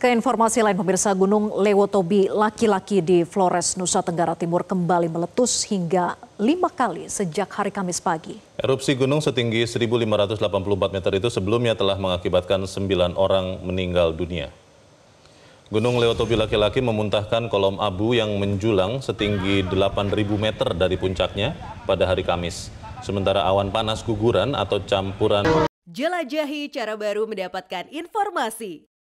Ke informasi lain pemirsa Gunung Lewotobi laki-laki di Flores, Nusa Tenggara Timur kembali meletus hingga lima kali sejak hari Kamis pagi. Erupsi gunung setinggi 1.584 meter itu sebelumnya telah mengakibatkan sembilan orang meninggal dunia. Gunung Lewotobi laki-laki memuntahkan kolom abu yang menjulang setinggi 8.000 meter dari puncaknya pada hari Kamis. Sementara awan panas guguran atau campuran... Jelajahi cara baru mendapatkan informasi.